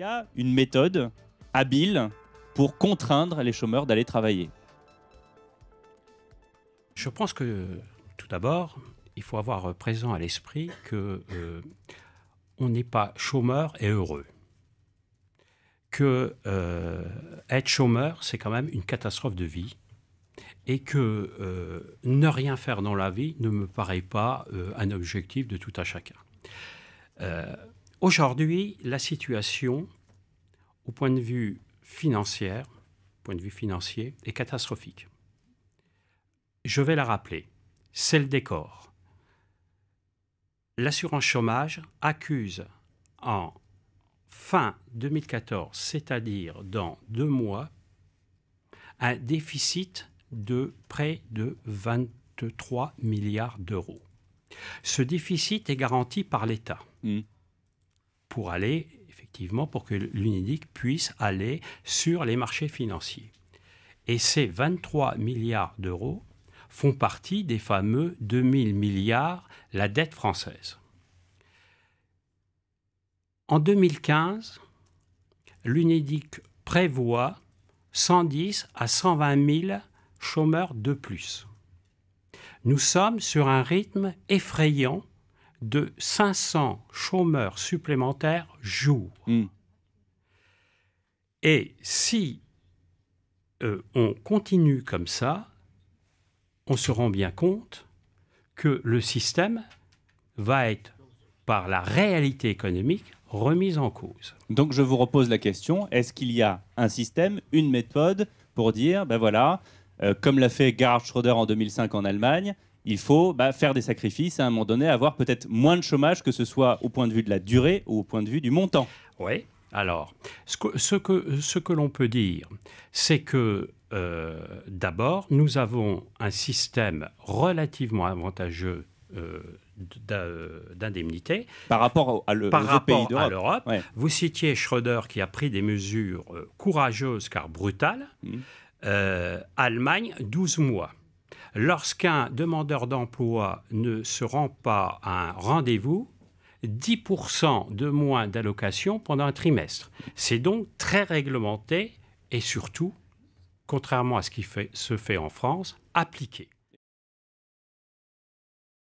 y a une méthode habile pour contraindre les chômeurs d'aller travailler Je pense que tout d'abord, il faut avoir présent à l'esprit que euh, on n'est pas chômeur et heureux. Que euh, être chômeur, c'est quand même une catastrophe de vie. Et que euh, ne rien faire dans la vie ne me paraît pas un objectif de tout à chacun. Aujourd'hui, la situation, au point de vue financier, point de vue financier, est catastrophique. Je vais la rappeler. C'est le décor. L'assurance chômage accuse en fin 2014, c'est-à-dire dans deux mois, un déficit de près de 23 milliards d'euros. Ce déficit est garanti par l'État. Mmh pour aller, effectivement, pour que l'UNEDIC puisse aller sur les marchés financiers. Et ces 23 milliards d'euros font partie des fameux 2000 milliards, la dette française. En 2015, l'UNEDIC prévoit 110 à 120 000 chômeurs de plus. Nous sommes sur un rythme effrayant de 500 chômeurs supplémentaires jour. Hmm. Et si euh, on continue comme ça, on se rend bien compte que le système va être, par la réalité économique, remis en cause. Donc je vous repose la question, est-ce qu'il y a un système, une méthode pour dire, ben voilà, euh, comme l'a fait Gerhard Schröder en 2005 en Allemagne, il faut bah, faire des sacrifices à un moment donné, avoir peut-être moins de chômage, que ce soit au point de vue de la durée ou au point de vue du montant. Oui, alors, ce que, ce que, l'on peut dire, c'est que euh, d'abord, nous avons un système relativement avantageux euh, euh, d'indemnité. Par rapport à le, l'Europe. Vous citiez Schröder qui a pris des mesures courageuses car brutales. Mmh. Allemagne, 12 mois lorsqu'un demandeur d'emploi ne se rend pas à un rendez-vous, 10% de moins d'allocation pendant un trimestre. C'est donc très réglementé et surtout, contrairement à ce qui se fait en France, appliqué.